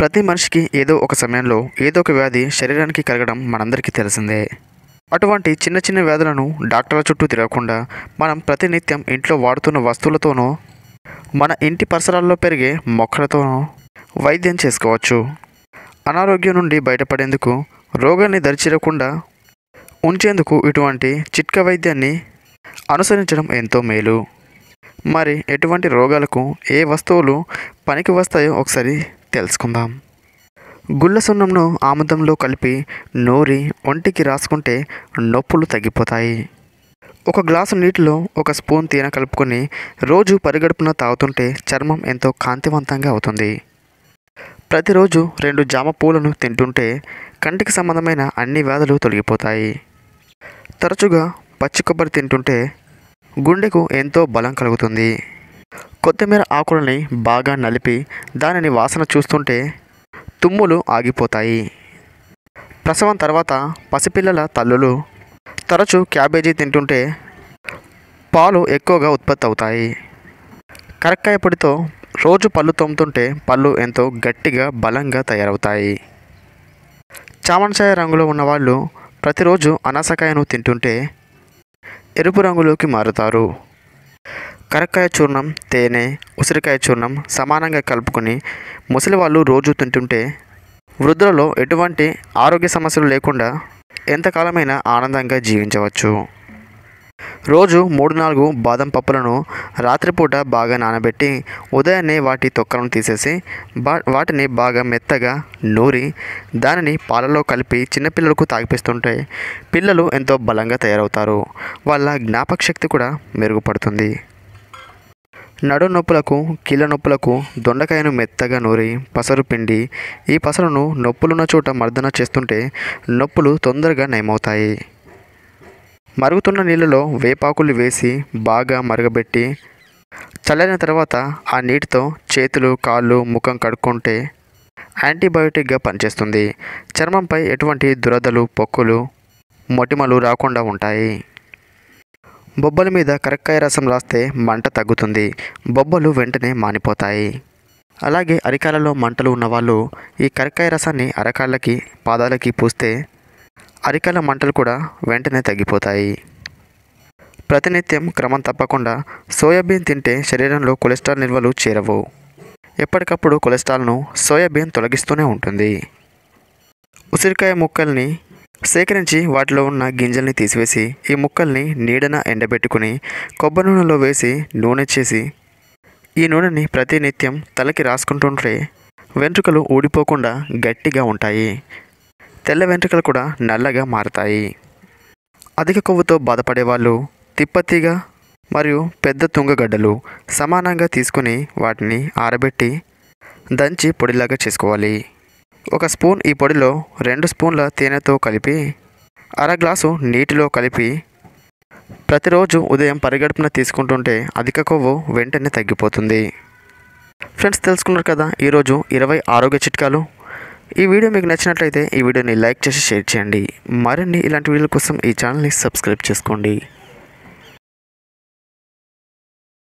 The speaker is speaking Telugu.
ప్రతి మనిషికి ఏదో ఒక సమయంలో ఏదో ఒక వ్యాధి శరీరానికి కలగడం మనందరికీ తెలిసిందే అటువంటి చిన్న చిన్న వ్యాధులను డాక్టర్ల చుట్టూ తిరగకుండా మనం ప్రతినిత్యం ఇంట్లో వాడుతున్న వస్తువులతోనో మన ఇంటి పరిసరాల్లో పెరిగే మొక్కలతోనో వైద్యం చేసుకోవచ్చు అనారోగ్యం నుండి బయటపడేందుకు రోగాన్ని దరిచేరకుండా ఉంచేందుకు ఇటువంటి చిట్క వైద్యాన్ని అనుసరించడం ఎంతో మేలు మరి ఎటువంటి రోగాలకు ఏ వస్తువులు పనికి వస్తాయో ఒకసారి తెలుసుకుందాం గుళ్ళ సున్నంను ఆముదంలో కలిపి నోరి ఒంటికి రాసుకుంటే నొప్పులు తగ్గిపోతాయి ఒక గ్లాసు నీటిలో ఒక స్పూన్ తేనె కలుపుకొని రోజు పరిగడుపున తాగుతుంటే చర్మం ఎంతో కాంతివంతంగా అవుతుంది ప్రతిరోజు రెండు జామ పూలను తింటుంటే కంటికి సంబంధమైన అన్ని వ్యాధులు తొలగిపోతాయి తరచుగా పచ్చి కొబ్బరి తింటుంటే గుండెకు ఎంతో బలం కలుగుతుంది కొత్తిమీర ఆకులని బాగా నలిపి దానిని వాసన చూస్తుంటే తుమ్ములు ఆగిపోతాయి ప్రసవం తర్వాత పసిపిల్లల తల్లులు తరచు క్యాబేజీ తింటుంటే పాలు ఎక్కువగా ఉత్పత్తి అవుతాయి కరక్కాయ పొడితో రోజు పళ్ళు తోముతుంటే పళ్ళు ఎంతో గట్టిగా బలంగా తయారవుతాయి చామన్సాయ రంగులో ఉన్నవాళ్ళు ప్రతిరోజు అనాసకాయను తింటుంటే ఎరుపు రంగులోకి మారుతారు కరక్కాయ చూర్ణం తేనె ఉసిరికాయ చూర్ణం సమానంగా కలుపుకొని ముసలి వాళ్ళు రోజు తింటుంటే వృద్ధులలో ఎటువంటి ఆరోగ్య సమస్యలు లేకుండా ఎంతకాలమైనా ఆనందంగా జీవించవచ్చు రోజు మూడు నాలుగు బాదం పప్పులను రాత్రిపూట బాగా నానబెట్టి ఉదయాన్నే వాటి తొక్కలను తీసేసి బా వాటిని బాగా మెత్తగా నూరి దానిని పాలలో కలిపి చిన్నపిల్లలకు తాగిపిస్తుంటే పిల్లలు ఎంతో బలంగా తయారవుతారు వాళ్ళ జ్ఞాపకశక్తి కూడా మెరుగుపడుతుంది నడునొప్పులకు కీళ్ళ నొప్పులకు దొండకాయను మెత్తగా నూరి పసరు పిండి ఈ పసరును నొప్పులున్న చోట మర్దన చేస్తుంటే నొప్పులు తొందరగా నయమవుతాయి మరుగుతున్న నీళ్ళలో వేపాకులు వేసి బాగా మరగబెట్టి చల్లని తర్వాత ఆ నీటితో చేతులు కాళ్ళు ముఖం కడుక్కుంటే యాంటీబయోటిక్గా పనిచేస్తుంది చర్మంపై ఎటువంటి దురదలు పొక్కులు మొటిమలు రాకుండా ఉంటాయి బొబ్బల మీద కరక్కాయ రసం రాస్తే మంట తగ్గుతుంది బొబ్బలు వెంటనే మానిపోతాయి అలాగే అరికాలలో మంటలు ఉన్నవాళ్ళు ఈ కరక్కాయ రసాన్ని అరకాళ్ళకి పాదాలకి పూస్తే అరికాల మంటలు కూడా వెంటనే తగ్గిపోతాయి ప్రతినిత్యం క్రమం తప్పకుండా సోయాబీన్ తింటే శరీరంలో కొలెస్ట్రాల్ నిల్వలు చేరవు ఎప్పటికప్పుడు కొలెస్ట్రాల్ను సోయాబీన్ తొలగిస్తూనే ఉంటుంది ఉసిరికాయ ముక్కల్ని సేకరించి వాటిలో ఉన్న గింజల్ని తీసివేసి ఈ ముక్కల్ని నీడన ఎండబెట్టుకుని కొబ్బరి నూనెలో వేసి నూనె చేసి ఈ నూనెని ప్రతినిత్యం తలకి రాసుకుంటుంటే వెంట్రుకలు ఊడిపోకుండా గట్టిగా ఉంటాయి తెల్ల వెంట్రుకలు కూడా నల్లగా మారుతాయి అధిక కొవ్వుతో బాధపడేవాళ్ళు తిప్పతీగ మరియు పెద్ద తుంగగడ్డలు సమానంగా తీసుకుని వాటిని ఆరబెట్టి దంచి పొడిలాగా చేసుకోవాలి ఒక స్పూన్ ఈ పొడిలో రెండు స్పూన్ల తేనెతో కలిపి అర గ్లాసు నీటిలో కలిపి ప్రతిరోజు ఉదయం పరిగడుపున తీసుకుంటుంటే అధిక కొవ్వు వెంటనే తగ్గిపోతుంది ఫ్రెండ్స్ తెలుసుకున్నారు కదా ఈరోజు ఇరవై ఆరోగ్య చిట్కాలు ఈ వీడియో మీకు నచ్చినట్లయితే ఈ వీడియోని లైక్ చేసి షేర్ చేయండి మరిన్ని ఇలాంటి వీడియోల కోసం ఈ ఛానల్ని సబ్స్క్రైబ్ చేసుకోండి